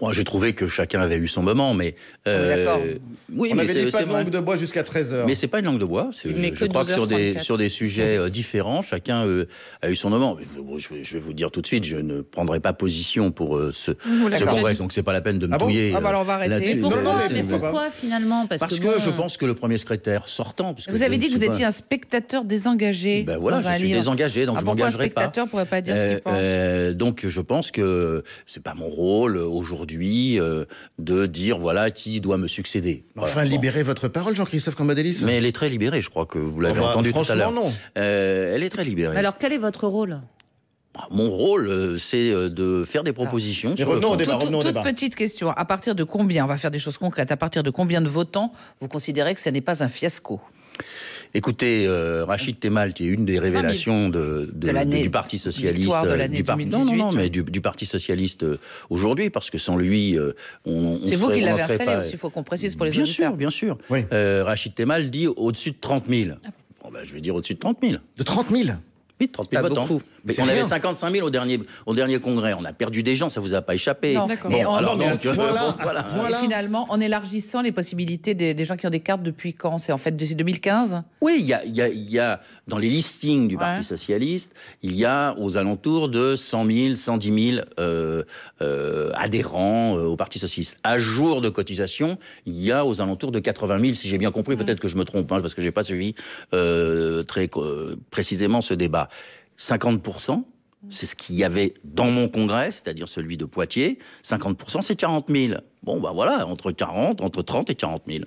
Moi, j'ai trouvé que chacun avait eu son moment, mais euh, oui, mais c'est pas une langue de bois jusqu'à 13 h Mais c'est pas une langue de bois. Je, crois que sur des sur des sujets euh, différents, chacun euh, a eu son moment. Je, vais vous dire tout de suite, je ne prendrai pas position pour euh, ce, congrès, donc c'est pas la peine de me ah, ah bah alors on va arrêter. Mais pourquoi, finalement Parce, que, je pense que le premier secrétaire sortant. vous avez dit que vous étiez un spectateur désengagé. Ben voilà, je suis désengagé, donc ah, je m'engagerai pas. Un spectateur pourrait pas dire ce qu'il pense. Donc je pense que c'est pas mon rôle aujourd'hui euh, de dire voilà qui doit me succéder. Enfin, libérer votre parole, Jean-Christophe Cambadélis. Mais elle est très libérée, je crois que vous l'avez entendu tout à l'heure. non. Euh, elle est très libérée. Alors, quel est votre rôle bah, mon rôle, euh, c'est de faire des propositions. Ah. Sur le toute petite question. À partir de combien, on va faire des choses concrètes, à partir de combien de votants vous considérez que ce n'est pas un fiasco Écoutez, euh, Rachid Temal, qui est une des révélations de, de, du Parti socialiste, du non, non, non, mais du, Parti socialiste aujourd'hui, parce que sans lui, euh, on, serait c'est vous qui l'avez installé aussi. Il faut qu'on précise pour les bien auditeurs. Bien sûr, bien euh, sûr. Rachid Temal dit au-dessus de 30 000. Ah bon, ben, je vais dire au-dessus de 30 000. De 30 000 30 000 Mais on avait 55 000 au dernier, au dernier congrès. On a perdu des gens, ça ne vous a pas échappé. finalement, en élargissant les possibilités des, gens qui ont des cartes depuis quand C'est en fait depuis 2015 Oui, il y a, dans les listings du Parti Socialiste, il y a aux alentours de 100 000, 110 000 euh, adhérents euh, au Parti Socialiste. À jour de cotisation, il y a aux alentours de 80 000, si j'ai bien compris, mm. peut-être que je me trompe, hein, parce que je n'ai pas suivi euh, très précisément ce débat. 50 c'est ce qu'il y avait dans mon congrès, c'est-à-dire celui de Poitiers. 50%, c'est 40 000. Bon, ben voilà, entre 40, entre 30 et 40 000.